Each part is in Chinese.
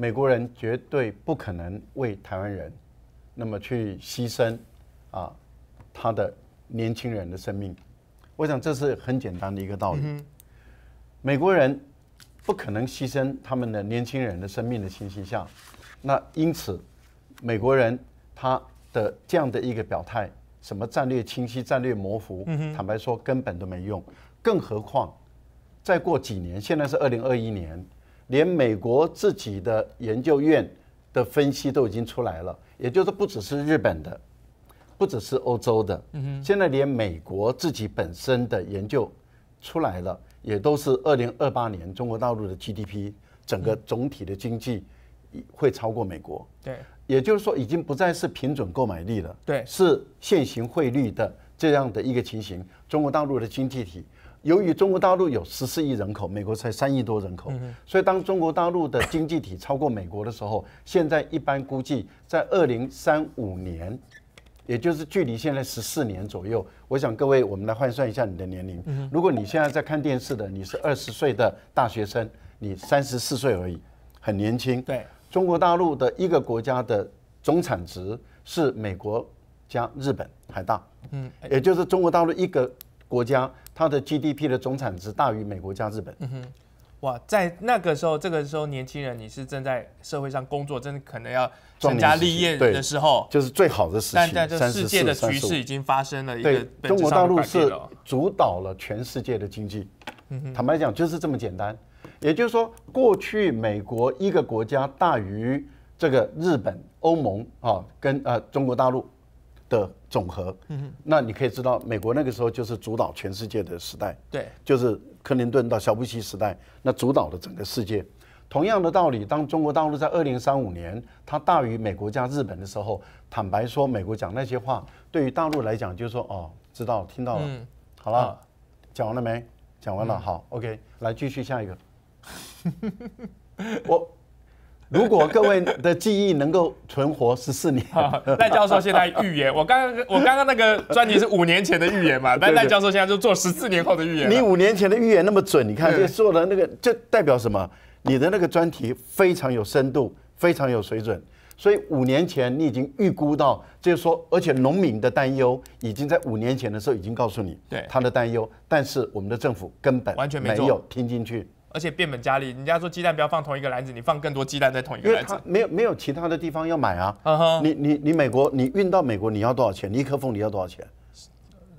美国人绝对不可能为台湾人，那么去牺牲，啊，他的年轻人的生命。我想这是很简单的一个道理。美国人不可能牺牲他们的年轻人的生命的情形下，那因此，美国人他的这样的一个表态，什么战略清晰、战略模糊，坦白说根本都没用。更何况，再过几年，现在是二零二一年。连美国自己的研究院的分析都已经出来了，也就是不只是日本的，不只是欧洲的，现在连美国自己本身的研究出来了，也都是二零二八年中国大陆的 GDP 整个总体的经济会超过美国。对，也就是说已经不再是平准购买力了，对，是现行汇率的这样的一个情形，中国大陆的经济体。由于中国大陆有十四亿人口，美国才三亿多人口，所以当中国大陆的经济体超过美国的时候，现在一般估计在二零三五年，也就是距离现在十四年左右。我想各位，我们来换算一下你的年龄。如果你现在在看电视的，你是二十岁的大学生，你三十四岁而已，很年轻。对，中国大陆的一个国家的总产值是美国加日本还大，嗯，也就是中国大陆一个。国家它的 GDP 的总产值大于美国加日本，哇！在那个时候，这个时候年轻人你是正在社会上工作，真的可能要成家立业的时候，就是最好的时期。但在这世界的局势已经发生了一个中国大陆是主导了全世界的经济。坦白讲，就是这么简单。也就是说，过去美国一个国家大于这个日本、欧盟啊，跟呃中国大陆的。总和，嗯那你可以知道，美国那个时候就是主导全世界的时代，对，就是克林顿到小布什时代，那主导了整个世界。同样的道理，当中国大陆在二零三五年它大于美国加日本的时候，坦白说，美国讲那些话，对于大陆来讲，就是说哦，知道听到了，好了，讲完了没？讲完了，好，OK，来继续下一个，我。如果各位的记忆能够存活十四年，赖 教授现在预言，我刚刚我刚刚那个专题是五年前的预言嘛？对。赖教授现在就做十四年后的预言。你五年前的预言那么准，你看做的那个就代表什么？你的那个专题非常有深度，非常有水准。所以五年前你已经预估到，就是说，而且农民的担忧已经在五年前的时候已经告诉你他的担忧，但是我们的政府根本完全没有听进去。而且变本加厉，人家说鸡蛋不要放同一个篮子，你放更多鸡蛋在同一个篮子。没有没有其他的地方要买啊。你你你美国，你运到美国你要多少钱？你一颗凤梨要多少钱？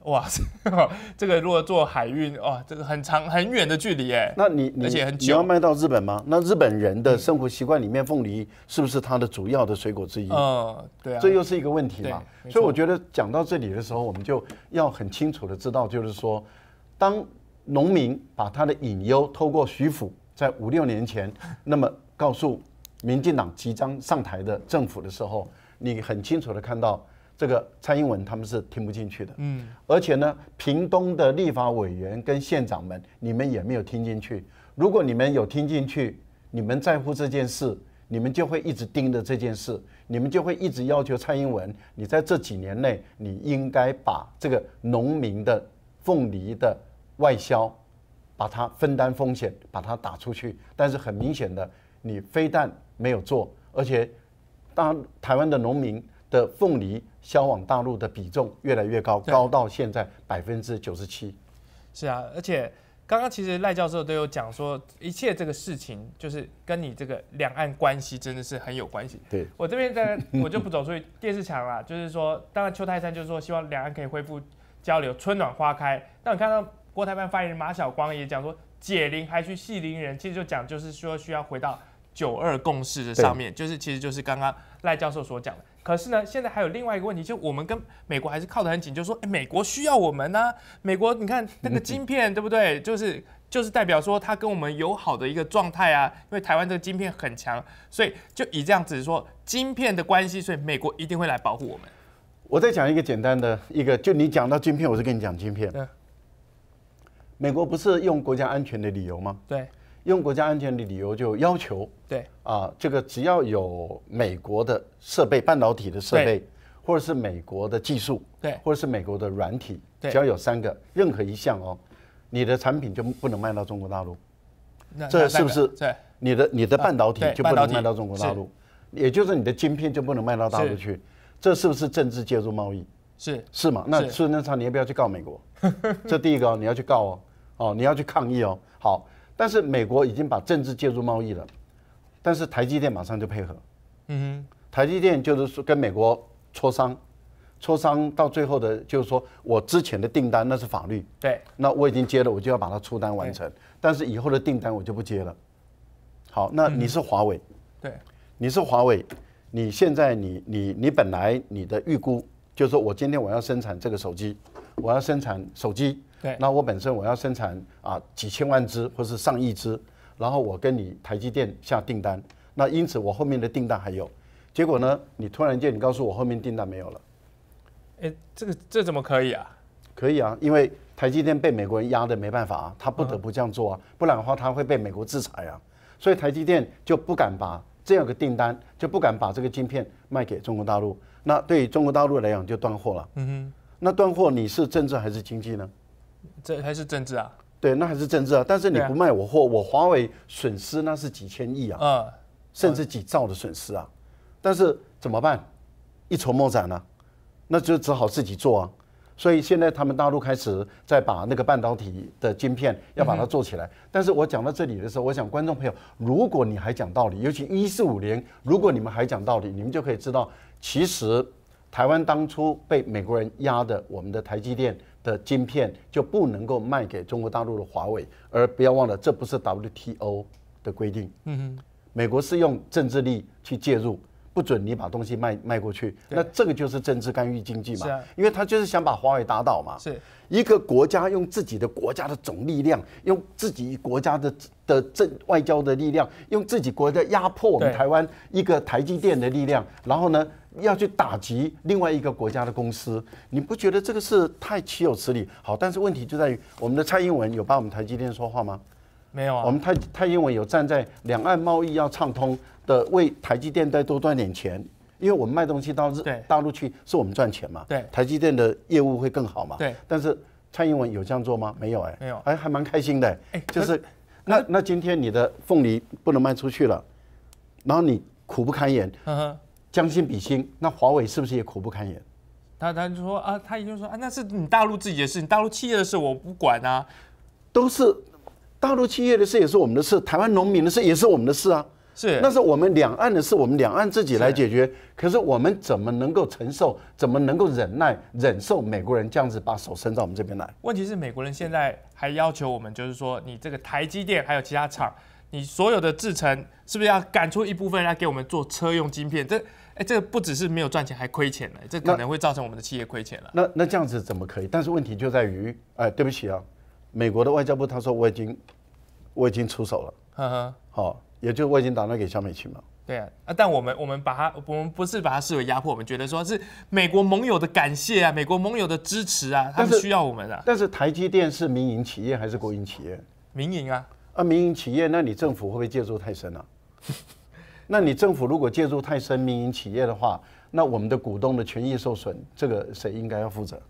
哇，这个如果做海运，哇，这个很长很远的距离哎。那你而且很你要卖到日本吗？那日本人的生活习惯里面，凤梨是不是它的主要的水果之一？嗯，对啊。这又是一个问题嘛。所以我觉得讲到这里的时候，我们就要很清楚的知道，就是说，当农民把他的隐忧透过徐府在五六年前，那么告诉民进党即将上台的政府的时候，你很清楚的看到这个蔡英文他们是听不进去的，嗯，而且呢，屏东的立法委员跟县长们，你们也没有听进去。如果你们有听进去，你们在乎这件事，你们就会一直盯着这件事，你们就会一直要求蔡英文，你在这几年内，你应该把这个农民的凤梨的。外销，把它分担风险，把它打出去。但是很明显的，你非但没有做，而且当台湾的农民的凤梨销往大陆的比重越来越高，高到现在百分之九十七。是啊，而且刚刚其实赖教授都有讲说，一切这个事情就是跟你这个两岸关系真的是很有关系。对我这边在，我就不走出去电视墙了。就是说，当然邱泰山就是说希望两岸可以恢复交流，春暖花开。但我看到。国台办发言人马晓光也讲说，解铃还须系铃人，其实就讲就是说需要回到九二共识的上面，就是其实就是刚刚赖教授所讲的。可是呢，现在还有另外一个问题，就我们跟美国还是靠得很紧，就说哎，美国需要我们呢。美国，你看那个晶片，对不对？就是就是代表说他跟我们友好的一个状态啊。因为台湾这个晶片很强，所以就以这样子说晶片的关系，所以美国一定会来保护我们。我再讲一个简单的一个，就你讲到晶片，我是跟你讲晶片。美国不是用国家安全的理由吗？对，用国家安全的理由就要求，对啊，这个只要有美国的设备、半导体的设备，或者是美国的技术，对，或者是美国的软体，只要有三个，任何一项哦，你的产品就不能卖到中国大陆，这是不是？对，你的你的半导体就不能卖到中国大陆，也就是你的晶片就不能卖到大陆去，这是不是政治介入贸易？是是吗？那孙正昌，你要不要去告美国？这第一个你要去告哦。哦，你要去抗议哦。好，但是美国已经把政治介入贸易了，但是台积电马上就配合。嗯哼，台积电就是说跟美国磋商，磋商到最后的，就是说我之前的订单那是法律，对，那我已经接了，我就要把它出单完成。但是以后的订单我就不接了。好，那你是华为，对，你是华为，你现在你你你本来你的预估就是说我今天我要生产这个手机，我要生产手机。对，那我本身我要生产啊几千万只或是上亿只，然后我跟你台积电下订单，那因此我后面的订单还有，结果呢，你突然间你告诉我后面订单没有了，哎，这个这怎么可以啊？可以啊，因为台积电被美国人压的没办法啊，他不得不这样做啊，不然的话他会被美国制裁啊，所以台积电就不敢把这样的订单，就不敢把这个晶片卖给中国大陆，那对中国大陆来讲就断货了。嗯哼，那断货你是政治还是经济呢？这还是政治啊？对，那还是政治啊。但是你不卖我货，我华为损失那是几千亿啊，甚至几兆的损失啊。但是怎么办？一筹莫展啊，那就只好自己做啊。所以现在他们大陆开始在把那个半导体的晶片要把它做起来。但是我讲到这里的时候，我想观众朋友，如果你还讲道理，尤其一四五年，如果你们还讲道理，你们就可以知道，其实台湾当初被美国人压的，我们的台积电。的晶片就不能够卖给中国大陆的华为，而不要忘了，这不是 WTO 的规定。嗯哼，美国是用政治力去介入。不准你把东西卖卖过去，那这个就是政治干预经济嘛？因为他就是想把华为打倒嘛。是，一个国家用自己的国家的总力量，用自己国家的的政外交的力量，用自己国家压迫我们台湾一个台积电的力量，然后呢要去打击另外一个国家的公司，你不觉得这个是太岂有此理？好，但是问题就在于我们的蔡英文有帮我们台积电说话吗？没有啊，我们蔡蔡英文有站在两岸贸易要畅通的，为台积电再多赚点钱，因为我们卖东西到日大陆去，是我们赚钱嘛？对，台积电的业务会更好嘛？对，但是蔡英文有这样做吗？没有哎，没有，哎还蛮开心的哎，就是那那今天你的凤梨不能卖出去了，然后你苦不堪言，将心比心，那华为是不是也苦不堪言？他他说啊，他也就说啊，那是你大陆自己的事你大陆企业的事我不管啊，都是。大陆企业的事也是我们的事，台湾农民的事也是我们的事啊，是，那是我们两岸的事，我们两岸自己来解决。可是我们怎么能够承受？怎么能够忍耐？忍受美国人这样子把手伸到我们这边来？问题是美国人现在还要求我们，就是说，你这个台积电还有其他厂，你所有的制程是不是要赶出一部分来给我们做车用晶片？这，哎，这个不只是没有赚钱，还亏钱了，这可能会造成我们的企业亏钱了。那那这样子怎么可以？但是问题就在于，哎，对不起啊。美国的外交部他说我已经，我已经出手了，哈哈，好，也就我已经打算给萧美琴嘛。对啊，啊，但我们我们把它，我们不是把它视为压迫，我们觉得说是美国盟友的感谢啊，美国盟友的支持啊，他们需要我们啊。但是台积电是民营企业还是国营企业？民营啊，啊，民营企业，那你政府会不会介入太深了？那你政府如果介入太深，民营企业的话，那我们的股东的权益受损，这个谁应该要负责？